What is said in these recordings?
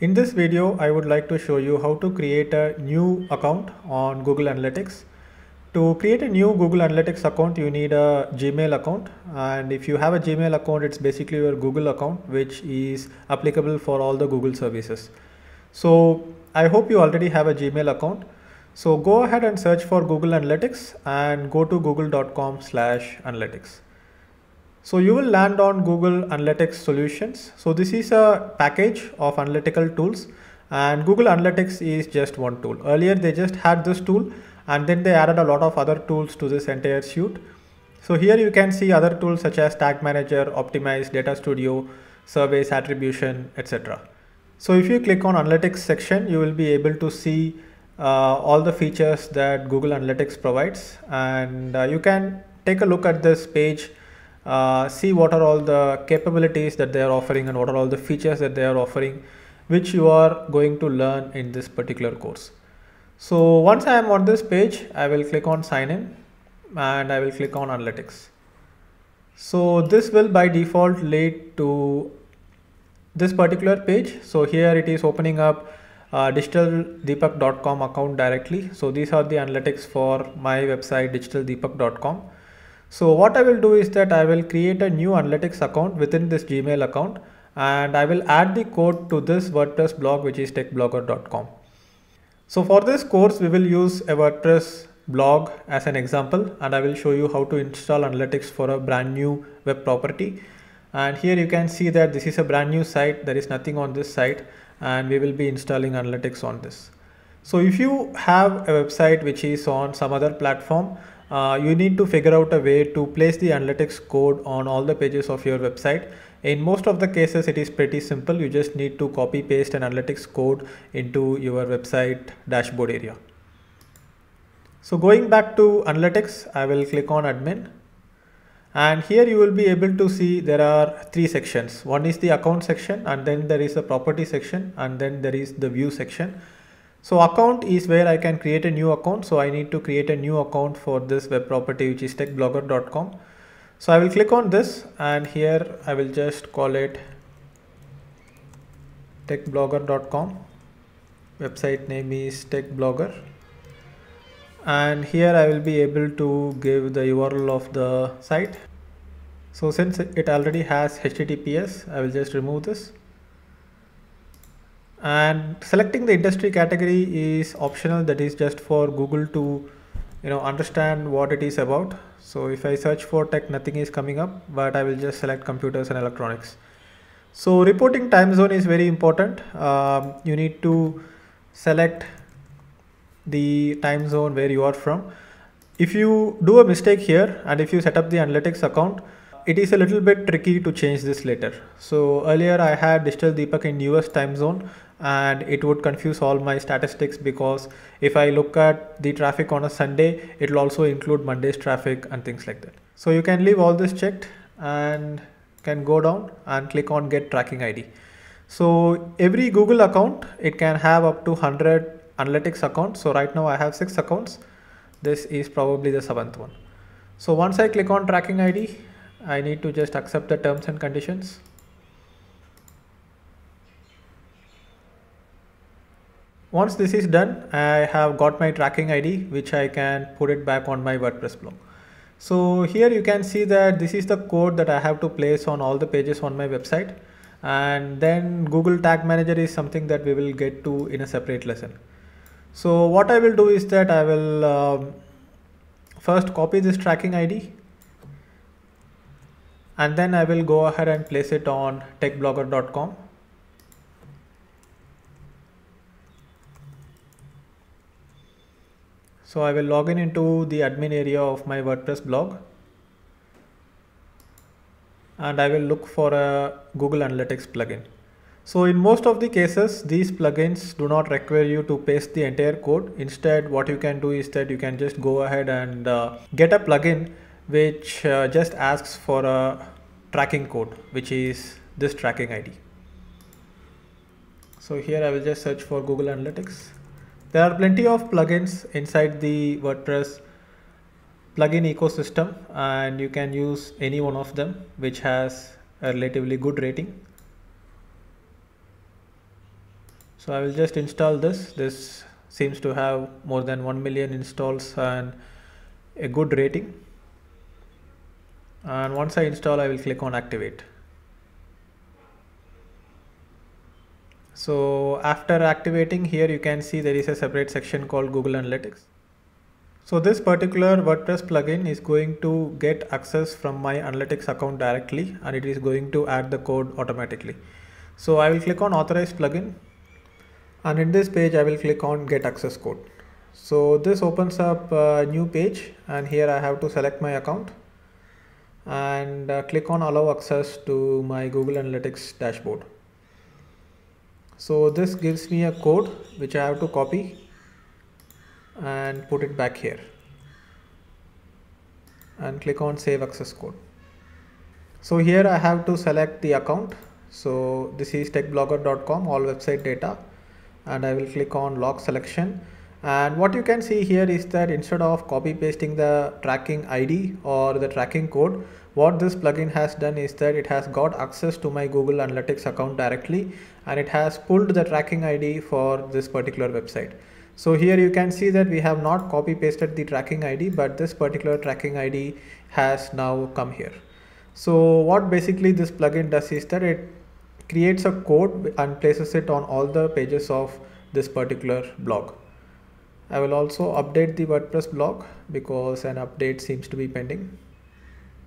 In this video, I would like to show you how to create a new account on Google Analytics. To create a new Google Analytics account, you need a Gmail account. And if you have a Gmail account, it's basically your Google account, which is applicable for all the Google services. So I hope you already have a Gmail account. So go ahead and search for Google Analytics and go to google.com slash analytics. So you will land on Google Analytics Solutions. So this is a package of analytical tools and Google Analytics is just one tool. Earlier they just had this tool and then they added a lot of other tools to this entire suite. So here you can see other tools such as Tag Manager, Optimize, Data Studio, Surveys, Attribution, etc. So if you click on Analytics section, you will be able to see uh, all the features that Google Analytics provides and uh, you can take a look at this page uh, see what are all the capabilities that they are offering and what are all the features that they are offering which you are going to learn in this particular course. So once I am on this page, I will click on sign in and I will click on analytics. So this will by default lead to this particular page. So here it is opening up uh, digitaldeepak.com account directly. So these are the analytics for my website digitaldeepak.com. So what I will do is that I will create a new analytics account within this Gmail account and I will add the code to this WordPress blog which is techblogger.com. So for this course we will use a WordPress blog as an example and I will show you how to install analytics for a brand new web property and here you can see that this is a brand new site there is nothing on this site and we will be installing analytics on this. So if you have a website which is on some other platform uh, you need to figure out a way to place the analytics code on all the pages of your website. In most of the cases, it is pretty simple. You just need to copy paste an analytics code into your website dashboard area. So going back to analytics, I will click on admin. And here you will be able to see there are three sections. One is the account section and then there is the property section and then there is the view section. So account is where I can create a new account. So I need to create a new account for this web property, which is techblogger.com. So I will click on this and here I will just call it techblogger.com. Website name is techblogger. And here I will be able to give the URL of the site. So since it already has HTTPS, I will just remove this and selecting the industry category is optional that is just for google to you know understand what it is about so if i search for tech nothing is coming up but i will just select computers and electronics so reporting time zone is very important um, you need to select the time zone where you are from if you do a mistake here and if you set up the analytics account it is a little bit tricky to change this later so earlier i had digital deepak in us time zone and it would confuse all my statistics because if I look at the traffic on a Sunday, it'll also include Monday's traffic and things like that. So you can leave all this checked and can go down and click on get tracking ID. So every Google account, it can have up to 100 analytics accounts. So right now I have six accounts. This is probably the seventh one. So once I click on tracking ID, I need to just accept the terms and conditions. Once this is done, I have got my tracking ID, which I can put it back on my WordPress blog. So here you can see that this is the code that I have to place on all the pages on my website. And then Google Tag Manager is something that we will get to in a separate lesson. So what I will do is that I will um, first copy this tracking ID and then I will go ahead and place it on techblogger.com So I will log in into the admin area of my WordPress blog and I will look for a Google Analytics plugin. So in most of the cases, these plugins do not require you to paste the entire code. Instead, what you can do is that you can just go ahead and uh, get a plugin which uh, just asks for a tracking code, which is this tracking ID. So here I will just search for Google Analytics. There are plenty of plugins inside the WordPress plugin ecosystem and you can use any one of them which has a relatively good rating. So I will just install this. This seems to have more than 1 million installs and a good rating. And once I install, I will click on activate. So after activating here, you can see there is a separate section called Google Analytics. So this particular WordPress plugin is going to get access from my analytics account directly and it is going to add the code automatically. So I will click on authorize plugin and in this page I will click on get access code. So this opens up a new page and here I have to select my account and uh, click on allow access to my Google Analytics dashboard so this gives me a code which I have to copy and put it back here and click on save access code so here I have to select the account so this is techblogger.com all website data and I will click on log selection and what you can see here is that instead of copy pasting the tracking ID or the tracking code, what this plugin has done is that it has got access to my Google Analytics account directly and it has pulled the tracking ID for this particular website. So here you can see that we have not copy pasted the tracking ID, but this particular tracking ID has now come here. So what basically this plugin does is that it creates a code and places it on all the pages of this particular blog. I will also update the WordPress blog because an update seems to be pending.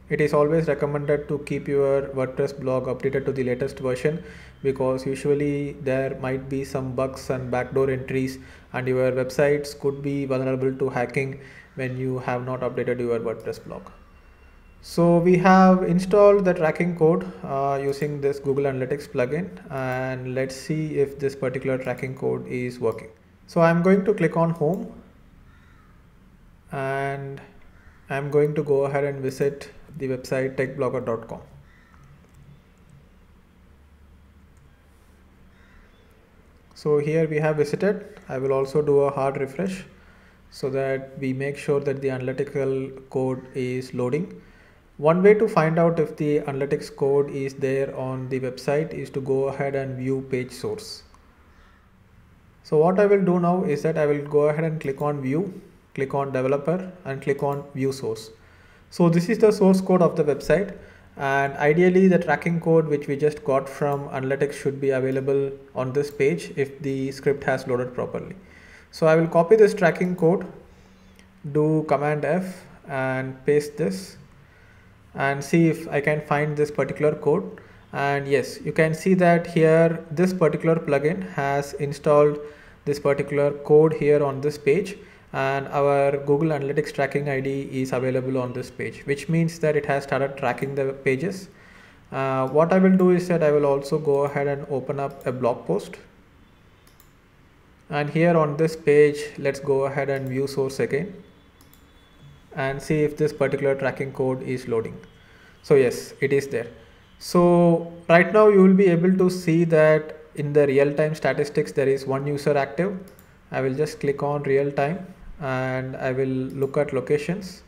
It is always recommended to keep your WordPress blog updated to the latest version because usually there might be some bugs and backdoor entries and your websites could be vulnerable to hacking when you have not updated your WordPress blog. So we have installed the tracking code uh, using this Google Analytics plugin and let's see if this particular tracking code is working. So I'm going to click on home and I'm going to go ahead and visit the website techblogger.com. So here we have visited. I will also do a hard refresh so that we make sure that the analytical code is loading. One way to find out if the analytics code is there on the website is to go ahead and view page source. So what I will do now is that I will go ahead and click on view, click on developer and click on view source. So this is the source code of the website and ideally the tracking code which we just got from Analytics should be available on this page if the script has loaded properly. So I will copy this tracking code, do command F and paste this and see if I can find this particular code. And yes, you can see that here this particular plugin has installed this particular code here on this page and our Google Analytics tracking ID is available on this page which means that it has started tracking the pages. Uh, what I will do is that I will also go ahead and open up a blog post and here on this page let's go ahead and view source again and see if this particular tracking code is loading. So yes it is there. So right now you will be able to see that in the real time statistics, there is one user active. I will just click on real time and I will look at locations.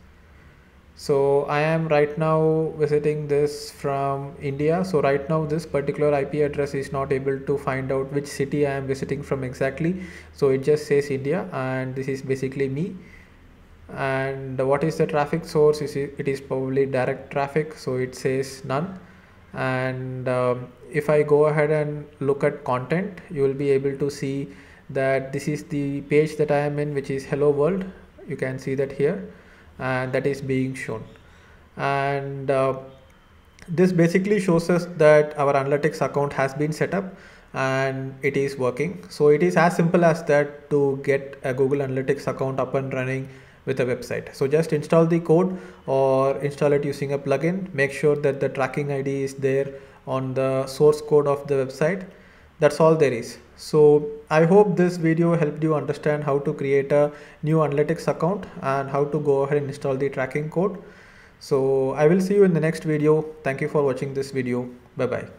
So I am right now visiting this from India. So right now this particular IP address is not able to find out which city I am visiting from exactly. So it just says India and this is basically me. And what is the traffic source? It is probably direct traffic. So it says none and um, if I go ahead and look at content you will be able to see that this is the page that I am in which is hello world you can see that here and that is being shown and uh, this basically shows us that our analytics account has been set up and it is working so it is as simple as that to get a google analytics account up and running with a website. So just install the code or install it using a plugin. Make sure that the tracking ID is there on the source code of the website. That's all there is. So I hope this video helped you understand how to create a new Analytics account and how to go ahead and install the tracking code. So I will see you in the next video. Thank you for watching this video. Bye bye.